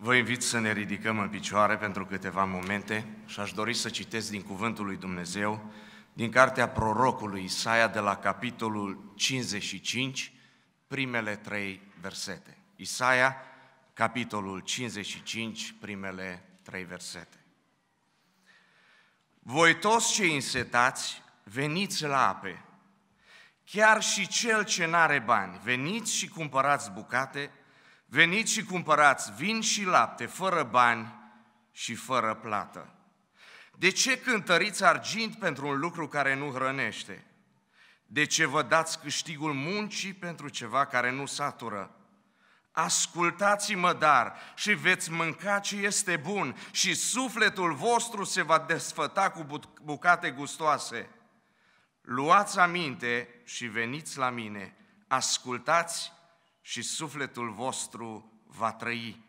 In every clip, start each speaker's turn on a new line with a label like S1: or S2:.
S1: Vă invit să ne ridicăm în picioare pentru câteva momente și aș dori să citesc din Cuvântul lui Dumnezeu, din cartea prorocului Isaia de la capitolul 55, primele trei versete. Isaia, capitolul 55, primele trei versete. Voi toți cei însetați, veniți la ape, chiar și cel ce n-are bani, veniți și cumpărați bucate Veniți și cumpărați vin și lapte, fără bani și fără plată. De ce cântăriți argint pentru un lucru care nu hrănește? De ce vă dați câștigul muncii pentru ceva care nu satură? Ascultați-mă dar și veți mânca ce este bun și sufletul vostru se va desfăta cu bucate gustoase. Luați aminte și veniți la mine, ascultați și sufletul vostru va trăi.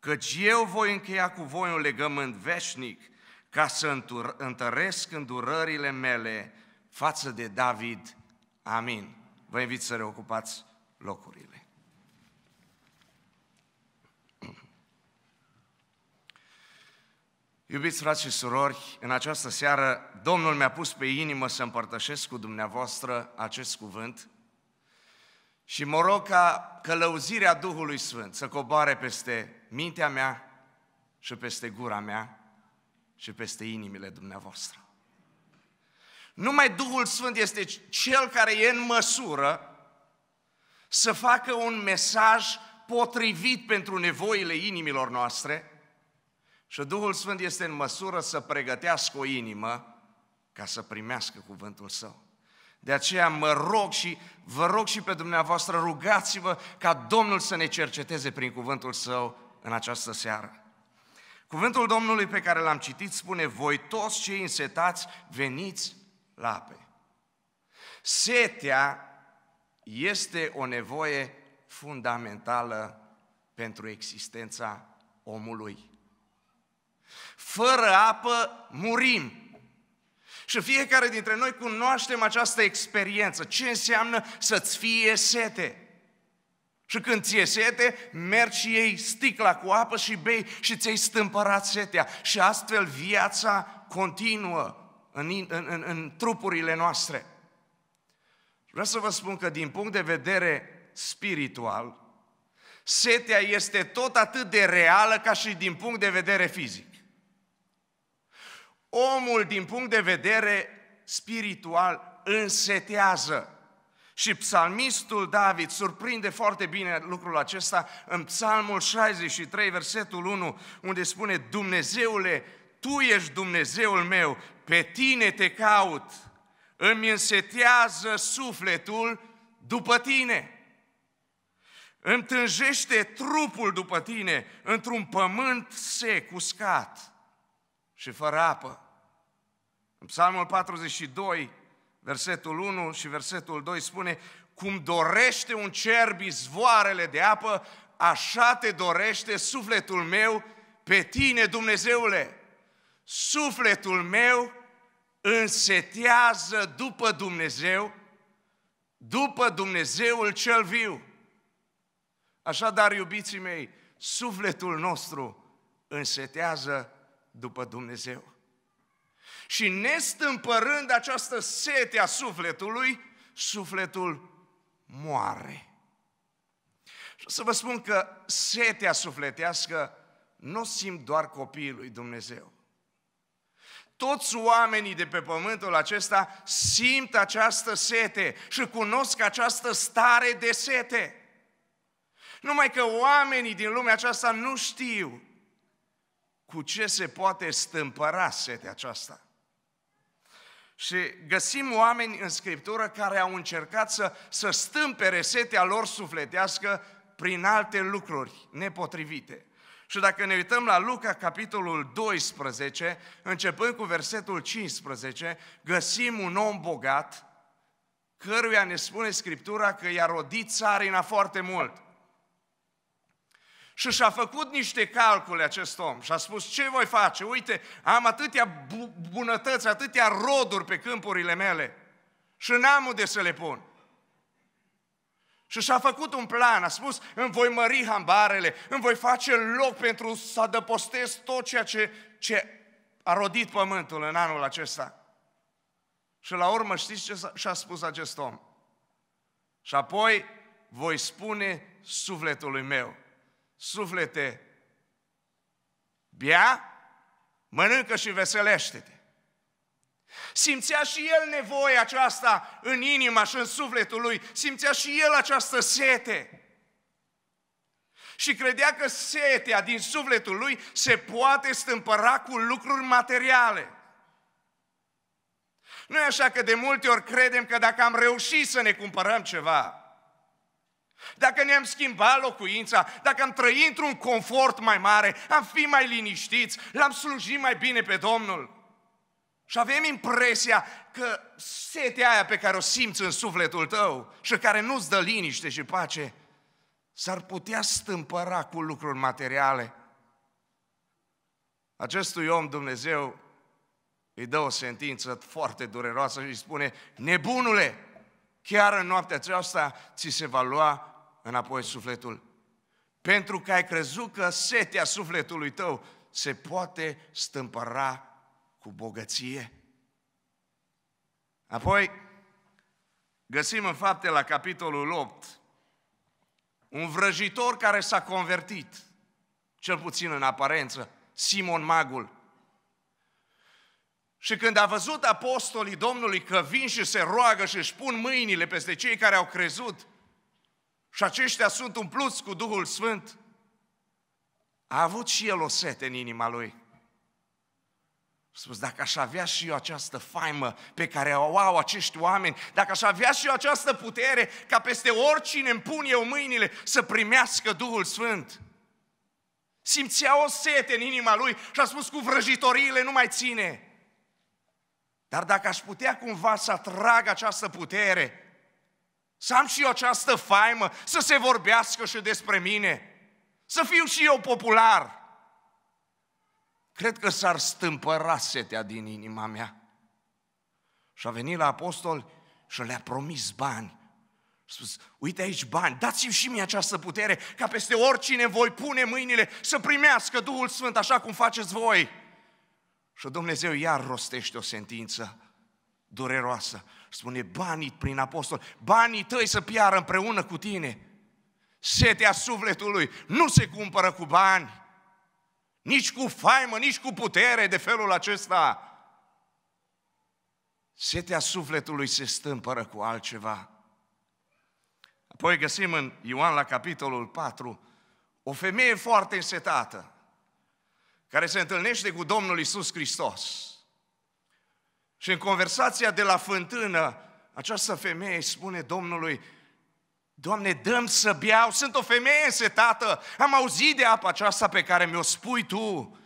S1: Căci eu voi încheia cu voi un legământ veșnic ca să întăresc îndurările mele față de David. Amin. Vă invit să reocupați locurile. Iubiți frați și surori, în această seară Domnul mi-a pus pe inimă să împărtășesc cu dumneavoastră acest cuvânt și mă rog ca călăuzirea Duhului Sfânt să coboare peste mintea mea și peste gura mea și peste inimile dumneavoastră. Numai Duhul Sfânt este cel care e în măsură să facă un mesaj potrivit pentru nevoile inimilor noastre și Duhul Sfânt este în măsură să pregătească o inimă ca să primească cuvântul Său. De aceea mă rog și vă rog și pe dumneavoastră, rugați-vă ca Domnul să ne cerceteze prin cuvântul Său în această seară. Cuvântul Domnului pe care l-am citit spune, voi toți cei însetați, veniți la ape. Setea este o nevoie fundamentală pentru existența omului. Fără apă murim. Și fiecare dintre noi cunoaștem această experiență. Ce înseamnă să-ți fie sete? Și când ți-e sete, mergi și iei sticla cu apă și bei și ți-ai stâmpărat setea. Și astfel viața continuă în, în, în, în trupurile noastre. Vreau să vă spun că din punct de vedere spiritual, setea este tot atât de reală ca și din punct de vedere fizic omul din punct de vedere spiritual însetează. Și psalmistul David surprinde foarte bine lucrul acesta în psalmul 63, versetul 1, unde spune, Dumnezeule, Tu ești Dumnezeul meu, pe Tine te caut, îmi însetează sufletul după Tine. Îmi trupul după Tine într-un pământ sec, uscat și fără apă. În Psalmul 42, versetul 1 și versetul 2 spune, cum dorește un cerb izvoarele de apă, așa te dorește sufletul meu pe tine, Dumnezeule. Sufletul meu însetează după Dumnezeu, după Dumnezeul cel viu. Așadar, iubiții mei, sufletul nostru însetează după Dumnezeu. Și nestâmpărând această sete a sufletului, sufletul moare. Și o să vă spun că setea sufletească nu o simt doar copiii lui Dumnezeu. Toți oamenii de pe pământul acesta simt această sete și cunosc această stare de sete. Numai că oamenii din lumea aceasta nu știu cu ce se poate stâmpăra setea aceasta. Și găsim oameni în Scriptură care au încercat să, să stâmpere setea lor sufletească prin alte lucruri nepotrivite. Și dacă ne uităm la Luca, capitolul 12, începând cu versetul 15, găsim un om bogat, căruia ne spune Scriptura că i-a rodit țarina foarte mult. Și și-a făcut niște calcule acest om și a spus, ce voi face? Uite, am atâtea bunătăți, atâtea roduri pe câmpurile mele și n-am unde să le pun. Și și-a făcut un plan, a spus, îmi voi mări hambarele, îmi voi face loc pentru să adăpostez tot ceea ce, ce a rodit pământul în anul acesta. Și la urmă știți ce și-a spus acest om? Și apoi voi spune sufletului meu, suflete, bea, mănâncă și veselește-te. Simțea și el nevoia aceasta în inima și în sufletul lui, simțea și el această sete. Și credea că setea din sufletul lui se poate stâmpăra cu lucruri materiale. Nu e așa că de multe ori credem că dacă am reușit să ne cumpărăm ceva, dacă ne-am schimbat locuința, dacă am trăit într-un confort mai mare, am fi mai liniștiți, l-am slujit mai bine pe Domnul. Și avem impresia că setea aia pe care o simți în sufletul tău și care nu-ți dă liniște și pace, s-ar putea stâmpăra cu lucruri materiale. Acestui om Dumnezeu îi dă o sentință foarte dureroasă și îi spune, nebunule, chiar în noaptea aceasta ți se va lua înapoi sufletul. Pentru că ai crezut că setea sufletului tău se poate stâmpăra cu bogăție. Apoi, găsim în fapte la capitolul 8 un vrăjitor care s-a convertit, cel puțin în aparență, Simon Magul. Și când a văzut apostolii Domnului că vin și se roagă și își pun mâinile peste cei care au crezut, și aceștia sunt umpluți cu Duhul Sfânt, a avut și el o sete în inima lui. A spus, dacă aș avea și eu această faimă pe care o au acești oameni, dacă aș avea și eu această putere ca peste oricine îmi pun eu mâinile să primească Duhul Sfânt, simțea o sete în inima lui și a spus, cu vrăjitoriile nu mai ține. Dar dacă aș putea cumva să atrag această putere, să am și eu această faimă, să se vorbească și despre mine, să fiu și eu popular. Cred că s-ar stâmpăra setea din inima mea. Și a venit la apostol și le-a promis bani. A spus, uite aici bani, dați-mi și mie această putere, ca peste oricine voi pune mâinile să primească Duhul Sfânt, așa cum faceți voi. Și Dumnezeu iar rostește o sentință dureroasă. Spune, banii prin apostol, banii tăi să piară împreună cu tine. Setea sufletului nu se cumpără cu bani, nici cu faimă, nici cu putere de felul acesta. Setea sufletului se stâmpără cu altceva. Apoi găsim în Ioan la capitolul 4 o femeie foarte însetată care se întâlnește cu Domnul Isus Hristos. Și în conversația de la fântână, această femeie îi spune Domnului, Doamne, dăm să beau, sunt o femeie setată, am auzit de apa aceasta pe care mi-o spui Tu.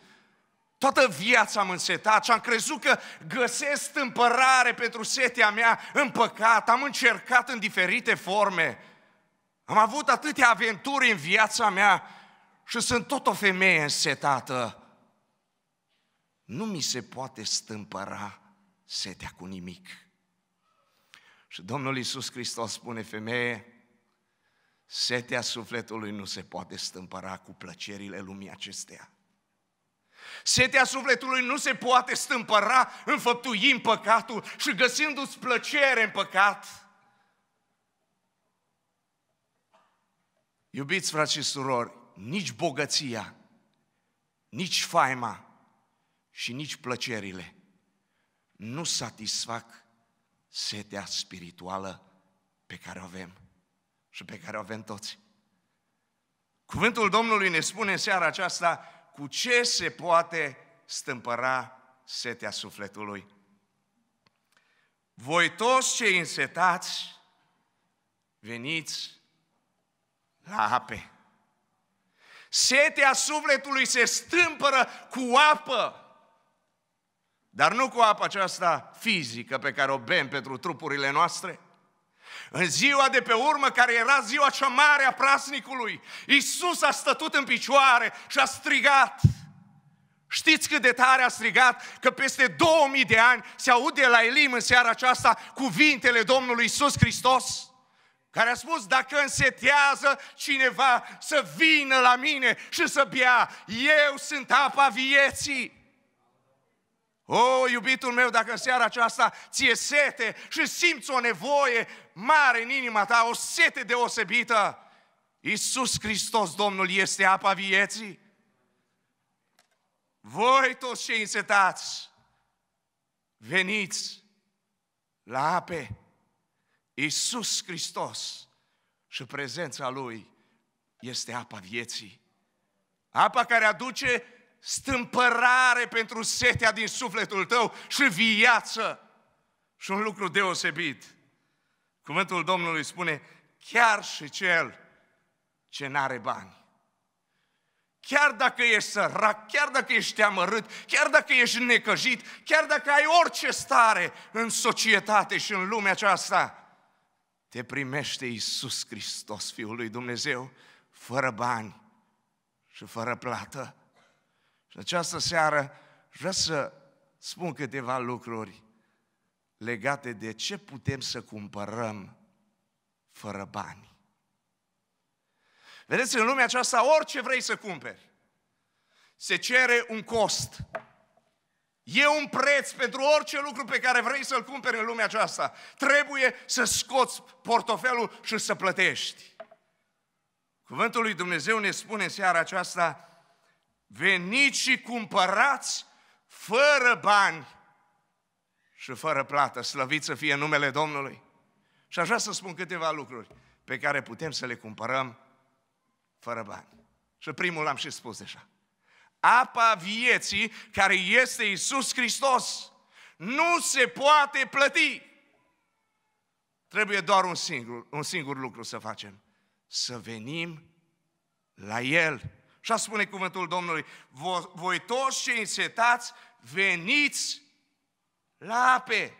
S1: Toată viața am însetat și am crezut că găsesc împărare pentru setea mea în păcat, am încercat în diferite forme. Am avut atâtea aventuri în viața mea și sunt tot o femeie însetată. Nu mi se poate stâmpăra setea cu nimic. Și Domnul Iisus Hristos spune, femeie, setea sufletului nu se poate stâmpăra cu plăcerile lumii acesteia. Setea sufletului nu se poate stâmpăra înfăptuind păcatul și găsindu-ți plăcere în păcat. Iubiți frați și surori, nici bogăția, nici faima și nici plăcerile nu satisfac setea spirituală pe care o avem și pe care o avem toți. Cuvântul Domnului ne spune în seara aceasta cu ce se poate stâmpăra setea sufletului. Voi toți cei însetați, veniți la ape. Setea sufletului se stâmpără cu apă. Dar nu cu apa aceasta fizică pe care o bem pentru trupurile noastre, în ziua de pe urmă, care era ziua cea mare a prasnicului, Iisus a stătut în picioare și a strigat. Știți cât de tare a strigat că peste 2000 de ani se aude la Elim în seara aceasta cuvintele Domnului Iisus Hristos? care a spus, dacă însetează cineva să vină la mine și să bea, eu sunt apa vieții. O, oh, iubitul meu, dacă în seara aceasta ție sete și simți o nevoie mare în inima ta, o sete deosebită, Iisus Hristos, Domnul, este apa vieții. Voi toți cei însetați, veniți la ape. Iisus Hristos și prezența Lui este apa vieții. Apa care aduce stâmpărare pentru setea din sufletul tău și viață. Și un lucru deosebit. Cuvântul Domnului spune, chiar și cel ce n-are bani. Chiar dacă ești sărac, chiar dacă ești amărât, chiar dacă ești necăjit, chiar dacă ai orice stare în societate și în lumea aceasta, te primește Iisus Hristos, Fiul lui Dumnezeu, fără bani și fără plată. În această seară vreau să spun câteva lucruri legate de ce putem să cumpărăm fără bani. Vedeți, în lumea aceasta, orice vrei să cumperi, se cere un cost. E un preț pentru orice lucru pe care vrei să-l cumperi în lumea aceasta. Trebuie să scoți portofelul și să plătești. Cuvântul lui Dumnezeu ne spune în seara aceasta Veniți și cumpărați fără bani și fără plată. Slăvit să fie numele Domnului. Și așa să spun câteva lucruri pe care putem să le cumpărăm fără bani. Și primul l-am și spus deja. Apa vieții care este Isus Hristos nu se poate plăti. Trebuie doar un singur, un singur lucru să facem. Să venim la El Așa spune cuvântul Domnului, voi toți cei însetați, veniți la ape.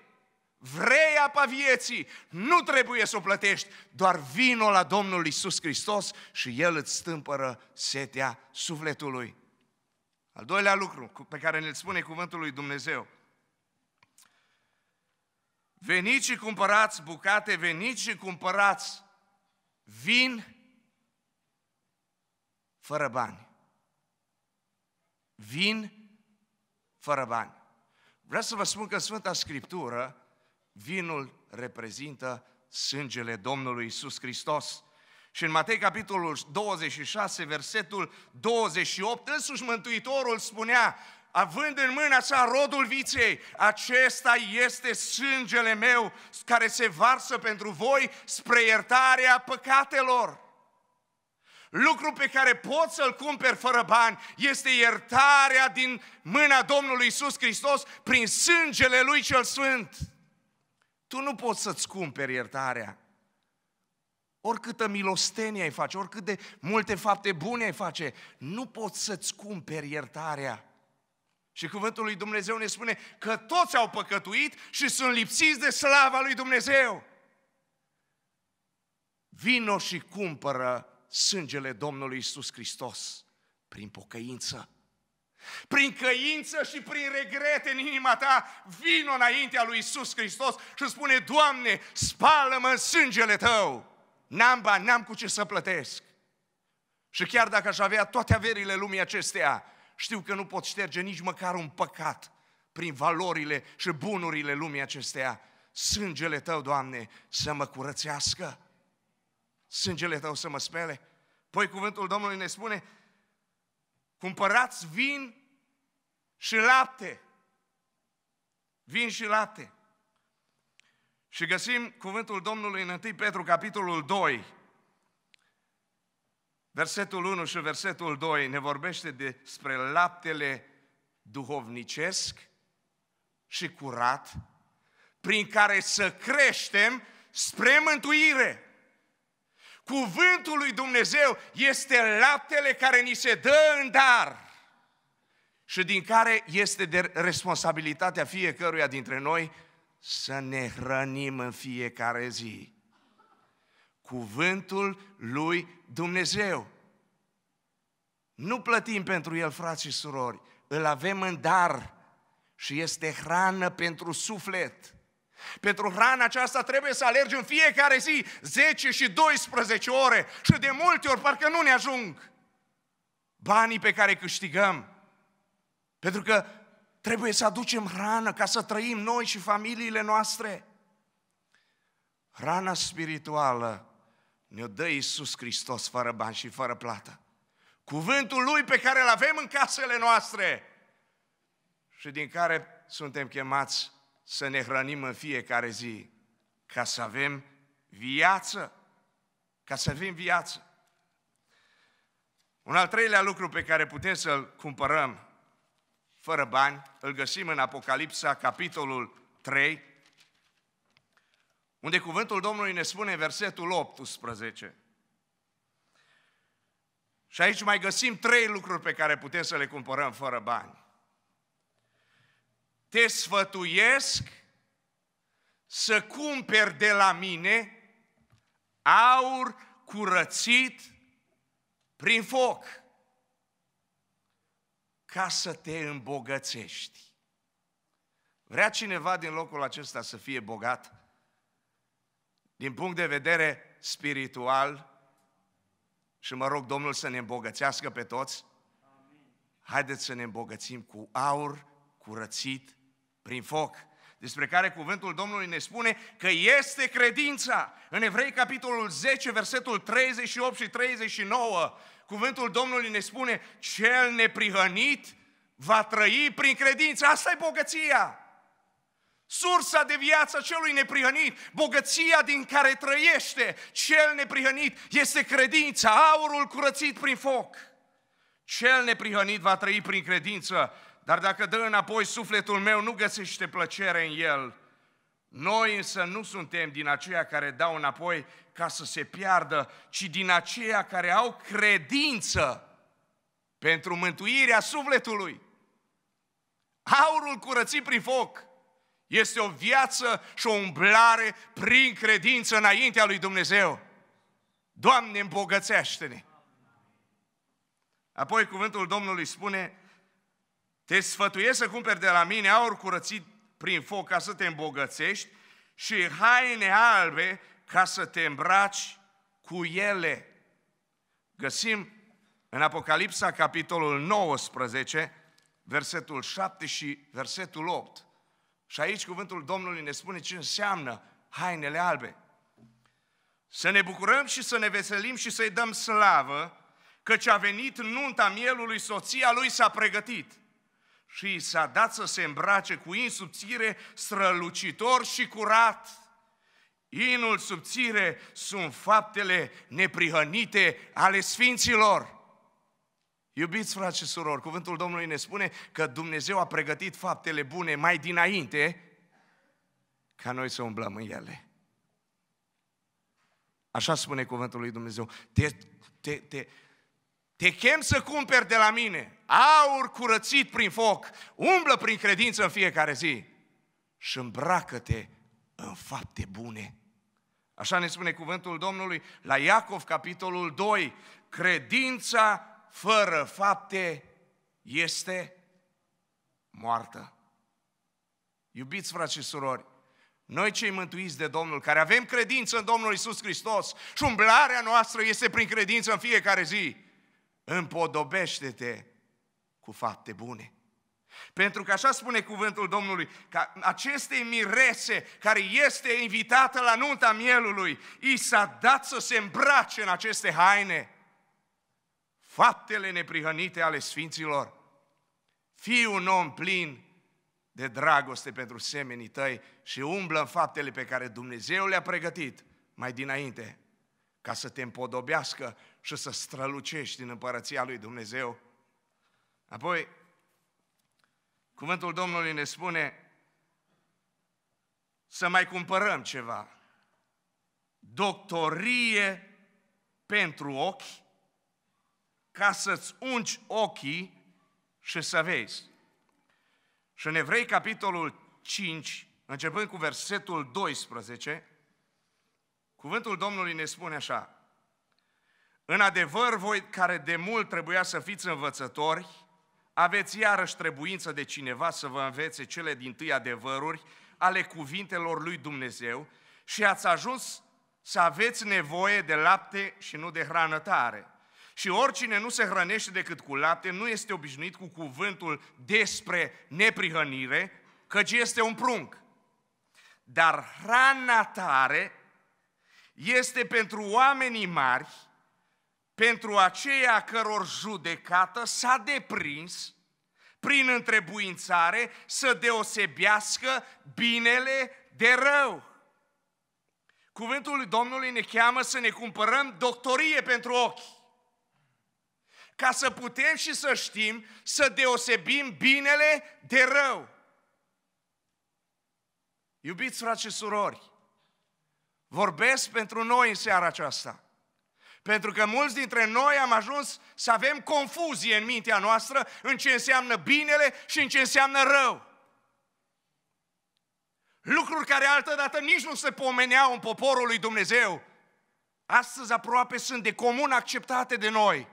S1: Vrei apa vieții, nu trebuie să o plătești, doar vino la Domnul Isus Hristos și El îți stâmpără setea sufletului. Al doilea lucru pe care ne-l spune cuvântul lui Dumnezeu, Veniți și cumpărați bucate, veniți și cumpărați vin fără bani. Vin fără bani. Vreau să vă spun că în Sfânta Scriptură vinul reprezintă sângele Domnului Isus Hristos. Și în Matei capitolul 26, versetul 28, însuși Mântuitorul spunea, având în mâna sa rodul viței, acesta este sângele meu care se varsă pentru voi spre iertarea păcatelor. Lucru pe care poți să-l cumperi fără bani este iertarea din mâna Domnului Isus Hristos prin sângele Lui cel Sfânt. Tu nu poți să-ți cumperi iertarea. Oricâtă milostenie ai face, oricât de multe fapte bune ai face, nu poți să-ți cumperi iertarea. Și cuvântul lui Dumnezeu ne spune că toți au păcătuit și sunt lipsiți de slava lui Dumnezeu. Vino și cumpără sângele Domnului Isus Hristos, prin pocăință. Prin căință și prin regrete în inima ta, vino înaintea lui Isus Hristos și spune, Doamne, spală-mă în sângele Tău. N-am bani, n-am cu ce să plătesc. Și chiar dacă aș avea toate averile lumii acestea, știu că nu pot șterge nici măcar un păcat prin valorile și bunurile lumii acestea. Sângele Tău, Doamne, să mă curățească sângele tău să mă spele. Poi cuvântul Domnului ne spune, cumpărați vin și lapte. Vin și lapte. Și găsim cuvântul Domnului în 1 Petru, capitolul 2, versetul 1 și versetul 2, ne vorbește despre laptele duhovnicesc și curat, prin care să creștem spre mântuire. Cuvântul lui Dumnezeu este laptele care ni se dă în dar și din care este de responsabilitatea fiecăruia dintre noi să ne hrănim în fiecare zi. Cuvântul lui Dumnezeu. Nu plătim pentru el, frați și surori, îl avem în dar și este hrană pentru suflet. Pentru hrana aceasta trebuie să alergi în fiecare zi 10 și 12 ore și de multe ori parcă nu ne ajung banii pe care câștigăm. Pentru că trebuie să aducem hrană ca să trăim noi și familiile noastre. Hrana spirituală ne-o dă Iisus Hristos fără bani și fără plată. Cuvântul Lui pe care îl avem în casele noastre și din care suntem chemați să ne hrănim în fiecare zi, ca să avem viață, ca să avem viață. Un al treilea lucru pe care putem să-l cumpărăm fără bani, îl găsim în Apocalipsa, capitolul 3, unde cuvântul Domnului ne spune în versetul 18. Și aici mai găsim trei lucruri pe care putem să le cumpărăm fără bani te sfătuiesc să cumperi de la mine aur curățit prin foc ca să te îmbogățești. Vrea cineva din locul acesta să fie bogat? Din punct de vedere spiritual, și mă rog Domnul să ne îmbogățească pe toți, haideți să ne îmbogățim cu aur curățit prin foc, despre care cuvântul Domnului ne spune că este credința. În Evrei, capitolul 10, versetul 38 și 39, cuvântul Domnului ne spune, cel neprihănit va trăi prin credință. Asta e bogăția. Sursa de viață celui neprihănit, bogăția din care trăiește cel neprihănit, este credința, aurul curățit prin foc. Cel neprihănit va trăi prin credință dar dacă dă înapoi sufletul meu, nu găsește plăcere în el. Noi însă nu suntem din aceia care dau înapoi ca să se piardă, ci din aceia care au credință pentru mântuirea sufletului. Aurul curățit prin foc este o viață și o umblare prin credință înaintea lui Dumnezeu. Doamne, îmbogățește-ne! Apoi cuvântul Domnului spune, te sfătuiesc să cumperi de la mine aur curățit prin foc ca să te îmbogățești și haine albe ca să te îmbraci cu ele. Găsim în Apocalipsa, capitolul 19, versetul 7 și versetul 8. Și aici cuvântul Domnului ne spune ce înseamnă hainele albe. Să ne bucurăm și să ne veselim și să-i dăm slavă, căci a venit nunta mielului, soția lui s-a pregătit și i s-a dat să se îmbrace cu in subțire, strălucitor și curat. Inul subțire sunt faptele neprihănite ale sfinților. Iubiți frate și surori, cuvântul Domnului ne spune că Dumnezeu a pregătit faptele bune mai dinainte ca noi să umblăm în ele. Așa spune cuvântul lui Dumnezeu. Te, te, te, te chem să cumperi de la mine aur curățit prin foc, umblă prin credință în fiecare zi și îmbracă-te în fapte bune. Așa ne spune cuvântul Domnului la Iacov, capitolul 2. Credința fără fapte este moartă. Iubiți frați și surori, noi cei mântuiți de Domnul, care avem credință în Domnul Isus Hristos și umblarea noastră este prin credință în fiecare zi, Împodobește-te cu fapte bune. Pentru că așa spune cuvântul Domnului, că acestei mirese care este invitată la nunta mielului, i s-a dat să se îmbrace în aceste haine. Faptele neprihănite ale sfinților. Fii un om plin de dragoste pentru semenii tăi și umblă în faptele pe care Dumnezeu le-a pregătit mai dinainte ca să te împodobească și să strălucești din împărăția lui Dumnezeu. Apoi, cuvântul Domnului ne spune să mai cumpărăm ceva. Doctorie pentru ochi, ca să-ți ungi ochii și să vezi. Și în Evrei, capitolul 5, începând cu versetul 12, Cuvântul Domnului ne spune așa, în adevăr, voi care de mult trebuia să fiți învățători, aveți iarăși trebuință de cineva să vă învețe cele din tâi adevăruri ale cuvintelor lui Dumnezeu și ați ajuns să aveți nevoie de lapte și nu de hrană tare. Și oricine nu se hrănește decât cu lapte nu este obișnuit cu cuvântul despre neprihănire, căci este un prunc. Dar hrana tare este pentru oamenii mari, pentru aceia căror judecată s-a deprins prin întrebuințare să deosebească binele de rău. Cuvântul Domnului ne cheamă să ne cumpărăm doctorie pentru ochi, ca să putem și să știm să deosebim binele de rău. Iubiți frați și surori, vorbesc pentru noi în seara aceasta. Pentru că mulți dintre noi am ajuns să avem confuzie în mintea noastră în ce înseamnă binele și în ce înseamnă rău. Lucruri care altădată nici nu se pomeneau în poporul lui Dumnezeu, astăzi aproape sunt de comun acceptate de noi.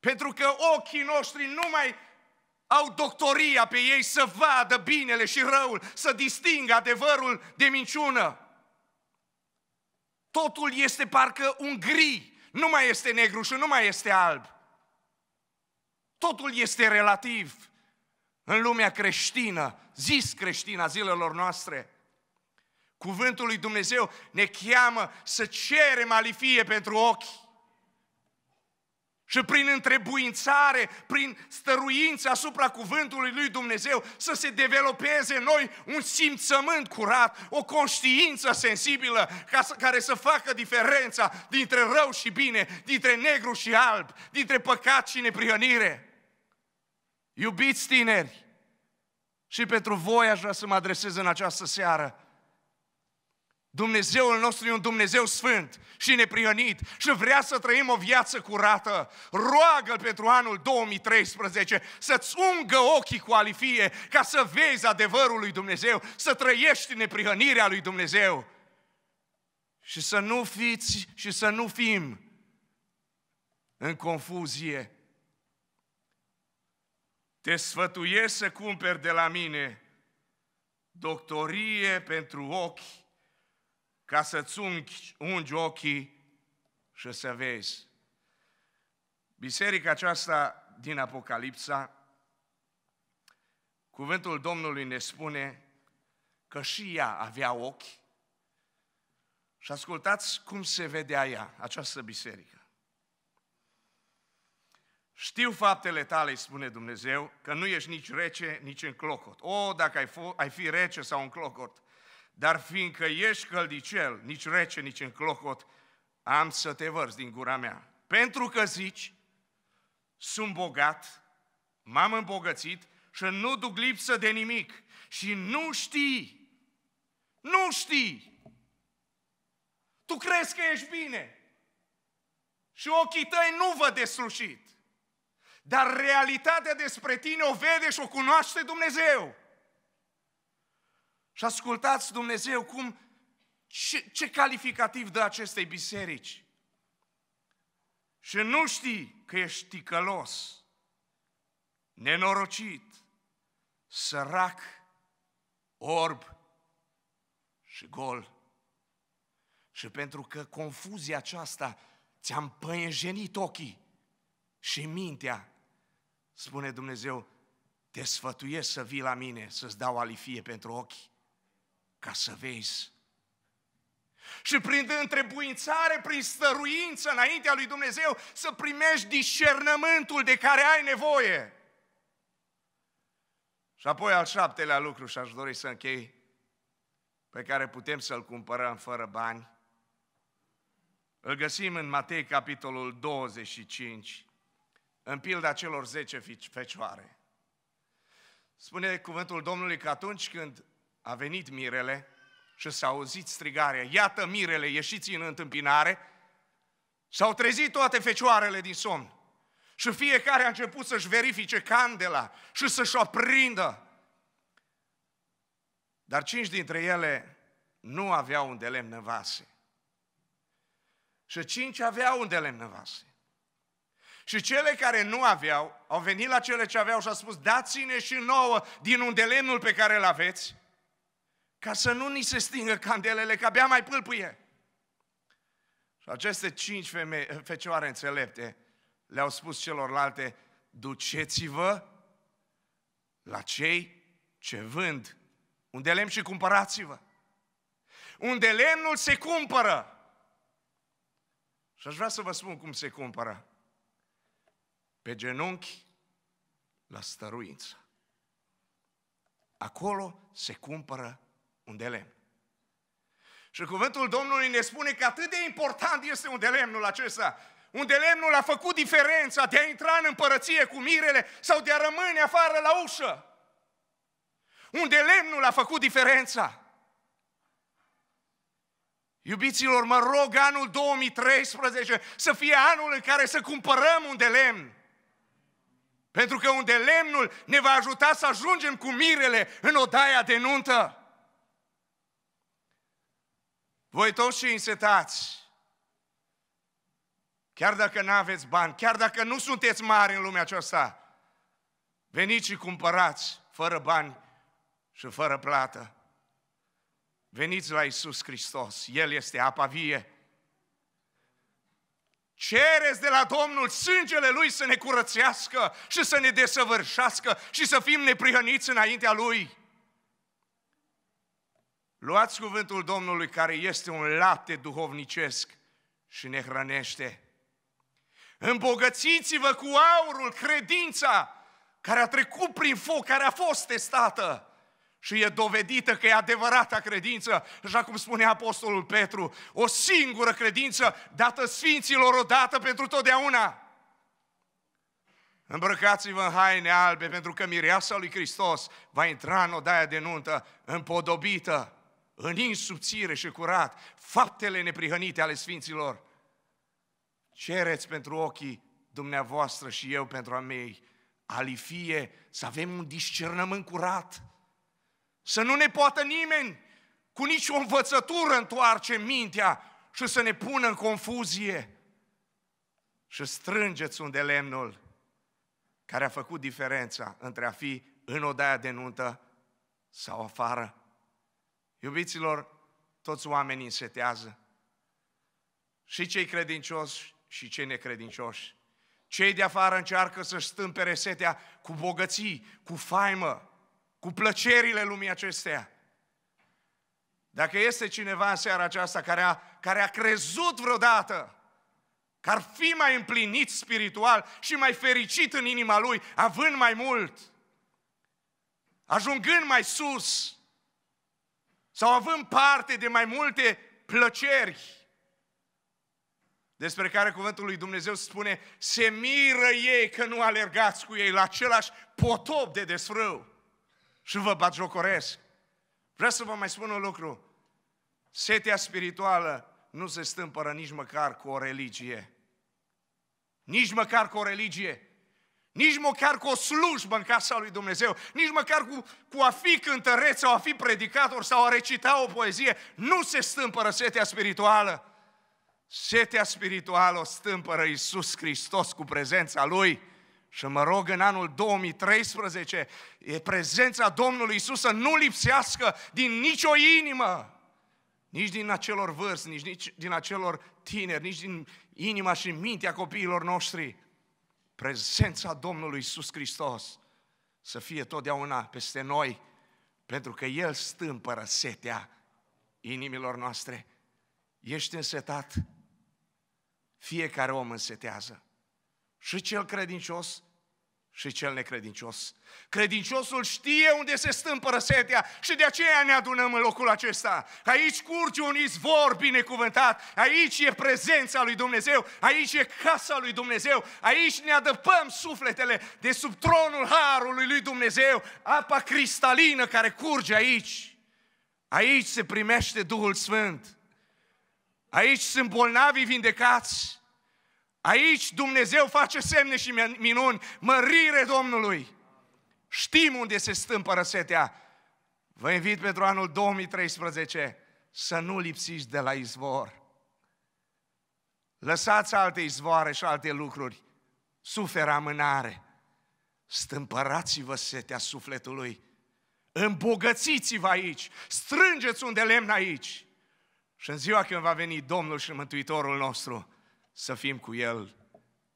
S1: Pentru că ochii noștri nu mai au doctoria pe ei să vadă binele și răul, să distingă adevărul de minciună. Totul este parcă un gri, nu mai este negru și nu mai este alb. Totul este relativ în lumea creștină, zis creștină zilelor noastre. Cuvântul lui Dumnezeu ne cheamă să cerem alifie pentru ochi și prin întrebuințare, prin stăruință asupra cuvântului lui Dumnezeu, să se developeze în noi un simțământ curat, o conștiință sensibilă ca să, care să facă diferența dintre rău și bine, dintre negru și alb, dintre păcat și neprionire. Iubiți tineri, și pentru voi aș vrea să mă adresez în această seară. Dumnezeul nostru e un Dumnezeu sfânt și neprionit și vrea să trăim o viață curată. roagă pentru anul 2013 să-ți ungă ochii cu alifie ca să vezi adevărul lui Dumnezeu, să trăiești neprionirea lui Dumnezeu și să nu fiți și să nu fim în confuzie. Te sfătuiesc să cumperi de la mine doctorie pentru ochi ca să-ți ungi, ungi ochii și să vezi. Biserica aceasta din Apocalipsa, cuvântul Domnului ne spune că și ea avea ochi și ascultați cum se vedea ea, această biserică. Știu faptele tale, spune Dumnezeu, că nu ești nici rece, nici în clocot. O, dacă ai, fi rece sau în clocot, dar fiindcă ești căldicel, nici rece, nici în clocot, am să te vărs din gura mea. Pentru că zici, sunt bogat, m-am îmbogățit și nu duc lipsă de nimic. Și nu știi, nu știi. Tu crezi că ești bine și ochii tăi nu vă deslușit. Dar realitatea despre tine o vede și o cunoaște Dumnezeu. Și ascultați Dumnezeu cum, ce, ce calificativ dă acestei biserici. Și nu știi că ești ticălos, nenorocit, sărac, orb și gol. Și pentru că confuzia aceasta ți-a împăienjenit ochii și mintea, spune Dumnezeu, te sfătuiesc să vii la mine, să-ți dau alifie pentru ochi ca să vezi. Și prin întrebuințare, prin stăruință înaintea lui Dumnezeu, să primești discernământul de care ai nevoie. Și apoi al șaptelea lucru, și aș dori să închei, pe care putem să-l cumpărăm fără bani, îl găsim în Matei, capitolul 25, în pilda celor 10 fecioare. Spune cuvântul Domnului că atunci când a venit mirele și s-a auzit strigarea, iată mirele, ieșiți în întâmpinare, s-au trezit toate fecioarele din somn. Și fiecare a început să-și verifice candela și să-și aprindă. Dar cinci dintre ele nu aveau un de lemn vase. Și cinci aveau un de lemn vase. Și cele care nu aveau, au venit la cele ce aveau și au spus, dați-ne și nouă din lemnul pe care îl aveți ca să nu ni se stingă candelele, că abia mai pâlpâie. Și aceste cinci femei, fecioare înțelepte le-au spus celorlalte, duceți-vă la cei ce vând unde lemn și cumpărați-vă. Unde lemnul se cumpără. Și aș vrea să vă spun cum se cumpără. Pe genunchi, la stăruință. Acolo se cumpără un de lemn. Și cuvântul Domnului ne spune că atât de important este un de lemnul acesta, de lemnul a făcut diferența de a intra în împărăție cu mirele sau de a rămâne afară la ușă. de lemnul a făcut diferența. Iubiților, mă rog anul 2013 să fie anul în care să cumpărăm un de lemn. Pentru că de lemnul ne va ajuta să ajungem cu mirele în odaia de nuntă. Voi toți și însetați, chiar dacă nu aveți bani, chiar dacă nu sunteți mari în lumea aceasta, veniți și cumpărați fără bani și fără plată. Veniți la Isus Hristos, El este apa vie. Cereți de la Domnul sângele Lui să ne curățească și să ne desăvârșească și să fim neprihăniți înaintea Lui. Luați cuvântul Domnului care este un lapte duhovnicesc și ne hrănește. Îmbogățiți-vă cu aurul credința care a trecut prin foc, care a fost testată și e dovedită că e adevărata credință, așa cum spune Apostolul Petru, o singură credință dată Sfinților odată pentru totdeauna. Îmbrăcați-vă în haine albe, pentru că mireasa lui Hristos va intra în odaia de nuntă împodobită în insubțire și curat faptele neprihănite ale Sfinților. Cereți pentru ochii dumneavoastră și eu pentru a mei, alifie, să avem un discernământ curat, să nu ne poată nimeni cu nicio învățătură întoarce mintea și să ne pună în confuzie. Și strângeți unde lemnul care a făcut diferența între a fi în odaia de nuntă sau afară Iubiților, toți oamenii însetează. Și cei credincioși și cei necredincioși. Cei de afară încearcă să-și stâmpere setea cu bogății, cu faimă, cu plăcerile lumii acestea? Dacă este cineva în seara aceasta care a, care a crezut vreodată că ar fi mai împlinit spiritual și mai fericit în inima lui, având mai mult, ajungând mai sus, sau având parte de mai multe plăceri, despre care cuvântul lui Dumnezeu spune, se miră ei că nu alergați cu ei la același potop de desfrâu și vă batjocoresc. Vreau să vă mai spun un lucru. Setea spirituală nu se stâmpără nici măcar cu o religie. Nici măcar cu o religie nici măcar cu o slujbă în casa lui Dumnezeu, nici măcar cu, cu a fi cântăreț sau a fi predicator sau a recita o poezie, nu se stâmpără setea spirituală. Setea spirituală o stâmpără Iisus Hristos cu prezența Lui. Și mă rog în anul 2013, e prezența Domnului Isus să nu lipsească din nicio inimă, nici din acelor vârsti, nici, nici din acelor tineri, nici din inima și mintea copiilor noștri prezența Domnului Iisus Hristos să fie totdeauna peste noi, pentru că El în setea inimilor noastre. Ești însetat? Fiecare om însetează. Și cel credincios, și cel necredincios. Credinciosul știe unde se stâmpără setea și de aceea ne adunăm în locul acesta. Aici curge un izvor binecuvântat, aici e prezența lui Dumnezeu, aici e casa lui Dumnezeu, aici ne adăpăm sufletele de sub tronul harului lui Dumnezeu, apa cristalină care curge aici. Aici se primește Duhul Sfânt. Aici sunt bolnavii vindecați, Aici Dumnezeu face semne și minuni, mărire Domnului. Știm unde se stâmpără setea. Vă invit pentru anul 2013 să nu lipsiți de la izvor. Lăsați alte izvoare și alte lucruri. Suferă amânare. Stâmpărați-vă setea sufletului. Îmbogățiți-vă aici. Strângeți un de lemn aici. Și în ziua când va veni Domnul și Mântuitorul nostru, să fim cu El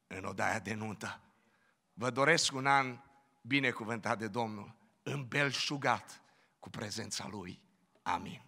S1: în odaia de nuntă. Vă doresc un an binecuvântat de Domnul, îmbelșugat cu prezența Lui. Amin.